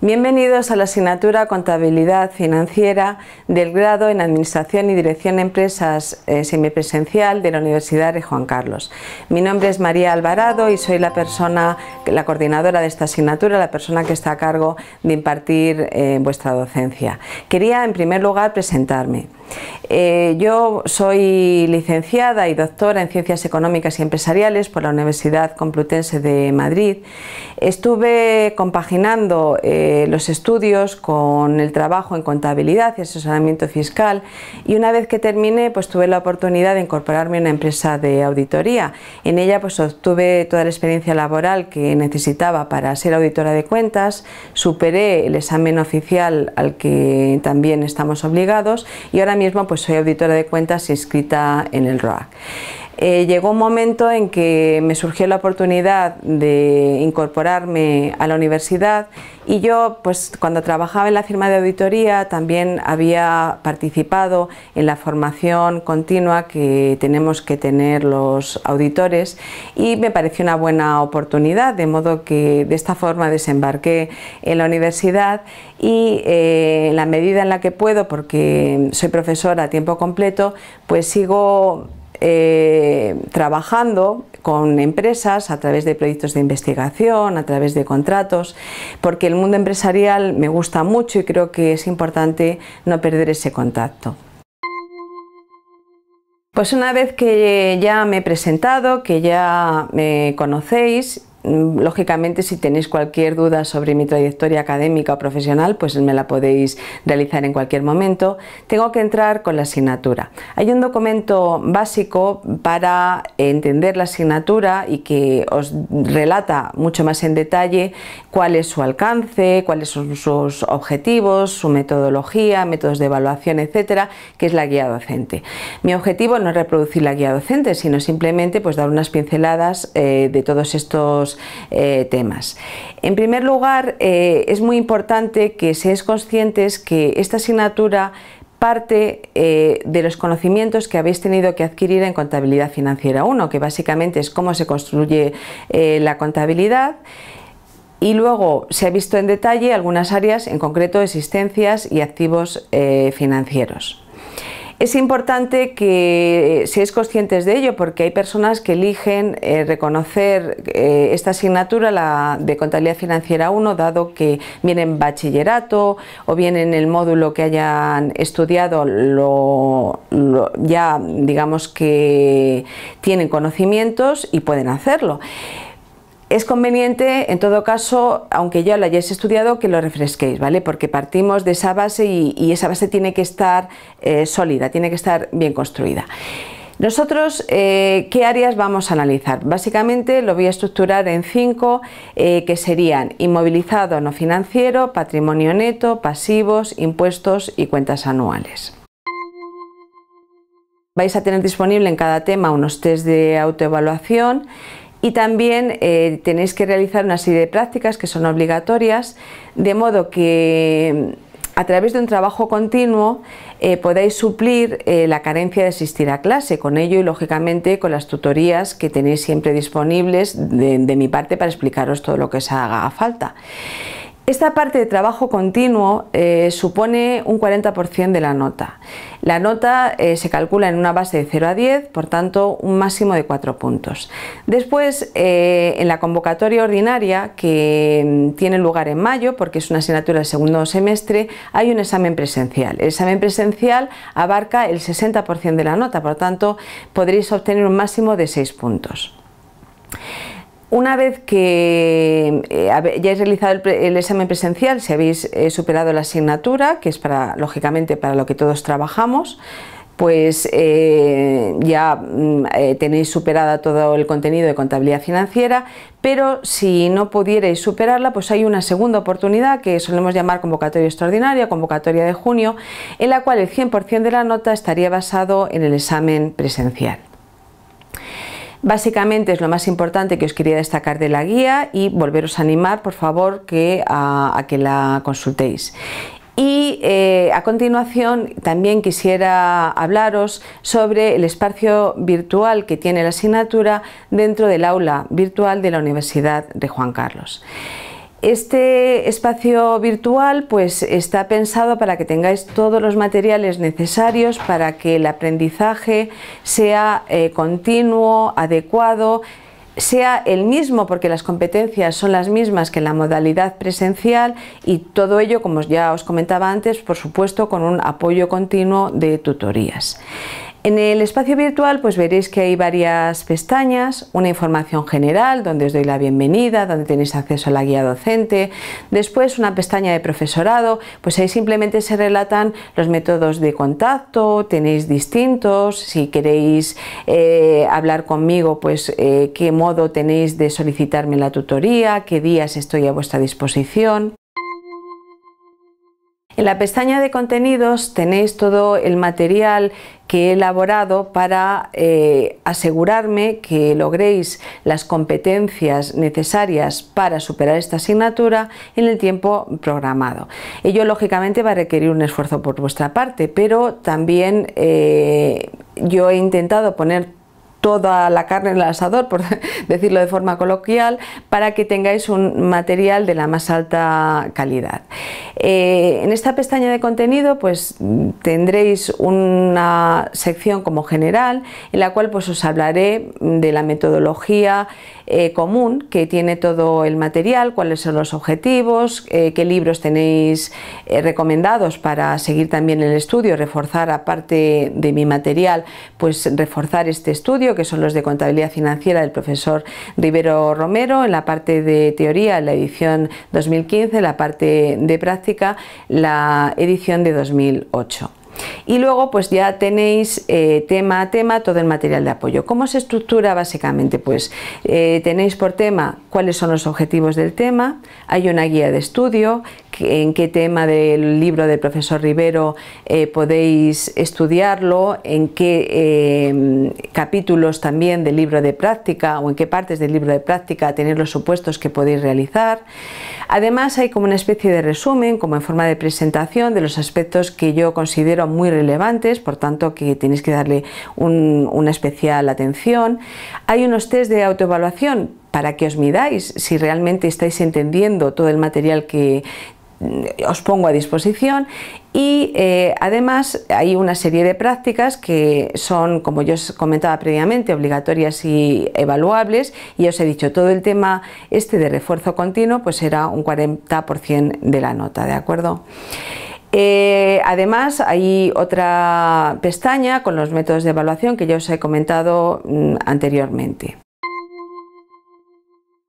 Bienvenidos a la asignatura Contabilidad Financiera del grado en Administración y Dirección de Empresas eh, semipresencial de la Universidad de Juan Carlos. Mi nombre es María Alvarado y soy la persona, la coordinadora de esta asignatura, la persona que está a cargo de impartir eh, vuestra docencia. Quería en primer lugar presentarme. Eh, yo soy licenciada y doctora en Ciencias Económicas y Empresariales por la Universidad Complutense de Madrid. Estuve compaginando eh, los estudios, con el trabajo en contabilidad y asesoramiento fiscal y una vez que terminé pues tuve la oportunidad de incorporarme a una empresa de auditoría. En ella pues obtuve toda la experiencia laboral que necesitaba para ser auditora de cuentas, superé el examen oficial al que también estamos obligados y ahora mismo pues soy auditora de cuentas inscrita en el ROAC. Eh, llegó un momento en que me surgió la oportunidad de incorporarme a la universidad y yo, pues cuando trabajaba en la firma de auditoría, también había participado en la formación continua que tenemos que tener los auditores y me pareció una buena oportunidad, de modo que de esta forma desembarqué en la universidad y eh, en la medida en la que puedo, porque soy profesora a tiempo completo, pues sigo eh, trabajando con empresas a través de proyectos de investigación, a través de contratos, porque el mundo empresarial me gusta mucho y creo que es importante no perder ese contacto. Pues una vez que ya me he presentado, que ya me conocéis, Mm, lógicamente, si tenéis cualquier duda sobre mi trayectoria académica o profesional, pues me la podéis realizar en cualquier momento. Tengo que entrar con la asignatura. Hay un documento básico para entender la asignatura y que os relata mucho más en detalle cuál es su alcance, cuáles son sus objetivos, su metodología, métodos de evaluación, etcétera, que es la guía docente. Mi objetivo no es reproducir la guía docente, sino simplemente pues dar unas pinceladas eh, de todos estos eh, temas. En primer lugar, eh, es muy importante que seáis conscientes que esta asignatura parte eh, de los conocimientos que habéis tenido que adquirir en Contabilidad Financiera 1, que básicamente es cómo se construye la contabilidad. Y luego se ha visto en detalle algunas áreas, en concreto existencias y activos financieros. Es importante que seáis conscientes de ello porque hay personas que eligen eh, reconocer eh, esta asignatura, la de Contabilidad Financiera 1, dado que vienen bachillerato o vienen el módulo que hayan estudiado, ya digamos que tienen conocimientos y pueden hacerlo. Es conveniente, en todo caso, aunque ya lo hayáis estudiado, que lo refresquéis, ¿vale? Porque partimos de esa base y, esa base tiene que estar eh, sólida, tiene que estar bien construida. Nosotros, eh, ¿qué áreas vamos a analizar? Básicamente lo voy a estructurar en cinco, eh, que serían inmovilizado no financiero, patrimonio neto, pasivos, impuestos y cuentas anuales. Vais a tener disponible en cada tema unos test de autoevaluación y también eh, tenéis que realizar una serie de prácticas que son obligatorias, de modo que mm, a través de un trabajo continuo eh, podáis suplir eh, la carencia de asistir a clase, con ello y lógicamente con las tutorías que tenéis siempre disponibles de, de mi parte para explicaros todo lo que os haga falta. Esta parte de trabajo continuo eh, supone un 40% de la nota. La nota eh, se calcula en una base de 0 a 10, por tanto un máximo de 4 puntos. Después, eh, en la convocatoria ordinaria, que mm, tiene lugar en mayo, porque es una asignatura del segundo semestre, hay un examen presencial. El examen presencial abarca el 60% de la nota, por tanto podréis obtener un máximo de 6 puntos. Una vez que eh, ya hayáis realizado el, examen presencial, si habéis eh, superado la asignatura, que es para, lógicamente para lo que todos trabajamos, pues eh, ya mm, tenéis superada todo el contenido de contabilidad financiera, pero si no pudierais superarla, pues hay una segunda oportunidad que solemos llamar convocatoria extraordinaria, convocatoria de junio, en la cual el 100% de la nota estaría basado en el examen presencial. Básicamente es lo más importante que os quería destacar de la guía y volveros a animar, por favor, que, a, que la consultéis. Y eh, a continuación también quisiera hablaros sobre el espacio virtual que tiene la asignatura dentro del aula virtual de la Universidad de Juan Carlos. Este espacio virtual pues está pensado para que tengáis todos los materiales necesarios para que el aprendizaje sea eh, continuo, adecuado, sea el mismo, porque las competencias son las mismas que en la modalidad presencial y todo ello, como ya os comentaba antes, por supuesto, con un apoyo continuo de tutorías. En el espacio virtual pues veréis que hay varias pestañas, una información general donde os doy la bienvenida, donde tenéis acceso a la guía docente, después una pestaña de profesorado, pues ahí simplemente se relatan los métodos de contacto, tenéis distintos, si queréis eh, hablar conmigo pues eh, qué modo tenéis de solicitarme la tutoría, qué días estoy a vuestra disposición. En la pestaña de contenidos tenéis todo el material que he elaborado para eh, asegurarme que logréis las competencias necesarias para superar esta asignatura en el tiempo programado. Ello lógicamente va a requerir un esfuerzo por vuestra parte, pero también eh, yo he intentado poner toda la carne en el asador, por decirlo de forma coloquial, para que tengáis un material de la más alta calidad. Eh, en esta pestaña de contenido pues tendréis una sección como general en la cual pues os hablaré de la metodología eh, común que tiene todo el material, cuáles son los objetivos, eh, qué libros tenéis recomendados para seguir también el estudio, reforzar aparte de mi material pues reforzar este estudio que son los de contabilidad financiera del profesor Rivero Romero, en la parte de teoría, la edición 2015, en la parte de práctica, la edición de 2008. Y luego pues ya tenéis eh, tema a tema todo el material de apoyo. ¿Cómo se estructura básicamente? Pues eh, tenéis por tema cuáles son los objetivos del tema, hay una guía de estudio, en qué tema del libro del profesor Rivero eh, podéis estudiarlo, en qué em, capítulos también del libro de práctica o en qué partes del libro de práctica tener los supuestos que podéis realizar. Además hay como una especie de resumen, como en forma de presentación de los aspectos que yo considero muy relevantes, por tanto que tenéis que darle una especial atención. Hay unos test de autoevaluación para que os midáis si realmente estáis entendiendo todo el material que, os pongo a disposición y eh, además hay una serie de prácticas que son, como yo os comentaba previamente, obligatorias y evaluables y os he dicho, todo el tema este de refuerzo continuo pues era un 40% de la nota, ¿de acuerdo? Eh, además, hay otra pestaña con los métodos de evaluación que ya os he comentado mm, anteriormente.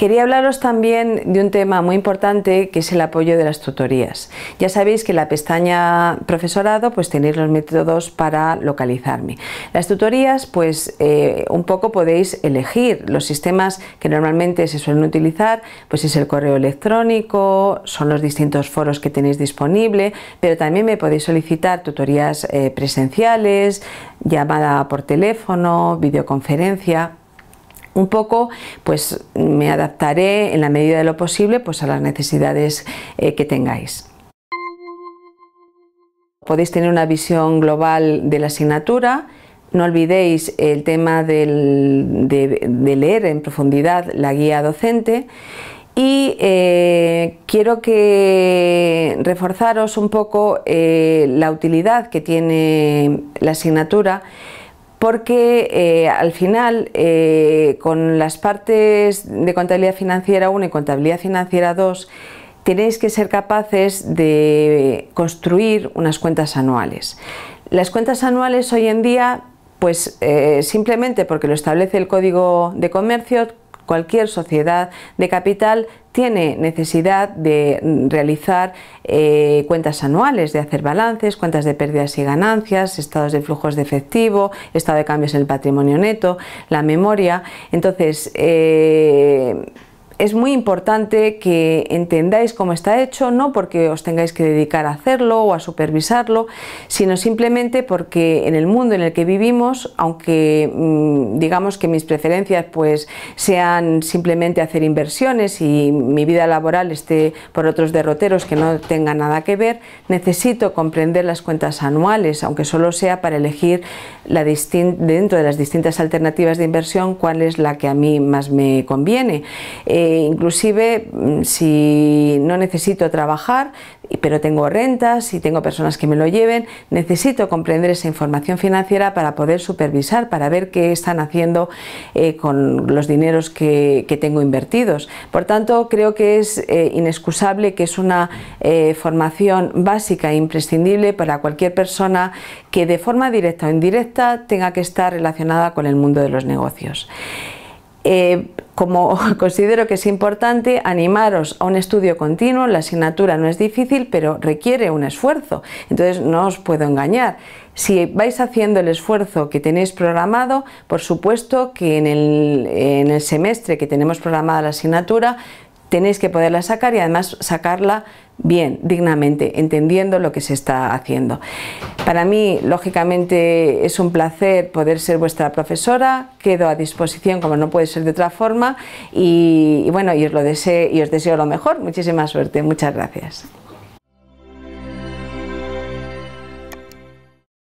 Quería hablaros también de un tema muy importante que es el apoyo de las tutorías. Ya sabéis que en la pestaña profesorado pues tenéis los métodos para localizarme. Las tutorías pues eh, un poco podéis elegir los sistemas que normalmente se suelen utilizar pues es el correo electrónico, son los distintos foros que tenéis disponible, pero también me podéis solicitar tutorías eh, presenciales, llamada por teléfono, videoconferencia, un poco, pues me adaptaré en la medida de lo posible pues, a las necesidades eh, que tengáis. Podéis tener una visión global de la asignatura, no olvidéis el tema de, leer en profundidad la guía docente y eh, quiero que reforzaros un poco eh, la utilidad que tiene la asignatura porque eh, al final eh, con las partes de contabilidad financiera 1 y contabilidad financiera 2 tenéis que ser capaces de construir unas cuentas anuales. Las cuentas anuales hoy en día pues eh, simplemente porque lo establece el Código de Comercio, Cualquier sociedad de capital tiene necesidad de realizar eh, cuentas anuales, de hacer balances, cuentas de pérdidas y ganancias, estados de flujos de efectivo, estado de cambios en el patrimonio neto, la memoria. Entonces, eh, es muy importante que entendáis cómo está hecho, no porque os tengáis que dedicar a hacerlo o a supervisarlo, sino simplemente porque en el mundo en el que vivimos, aunque mm, digamos que mis preferencias pues sean simplemente hacer inversiones y mi vida laboral esté por otros derroteros que no tengan nada que ver, necesito comprender las cuentas anuales, aunque solo sea para elegir dentro de las distintas alternativas de inversión cuál es la que a mí más me conviene. Eh, inclusive mm, si no necesito trabajar, pero tengo rentas, si tengo personas que me lo lleven, necesito comprender esa información financiera para poder supervisar, para ver qué están haciendo eh, con los dineros que, tengo invertidos. Por tanto, creo que es eh, inexcusable que es una eh, formación básica e imprescindible para cualquier persona que de forma directa o indirecta tenga que estar relacionada con el mundo de los negocios. Como considero que es importante, animaros a un estudio continuo, la asignatura no es difícil, pero requiere un esfuerzo, entonces no os puedo engañar. Si vais haciendo el esfuerzo que tenéis programado, por supuesto que en el, semestre que tenemos programada la asignatura, tenéis que poderla sacar y además sacarla bien, dignamente, entendiendo lo que se está haciendo. Para mí, lógicamente, es un placer poder ser vuestra profesora, quedo a disposición como no puede ser de otra forma y, bueno, lo deseo, y os deseo lo mejor, muchísima suerte, muchas gracias.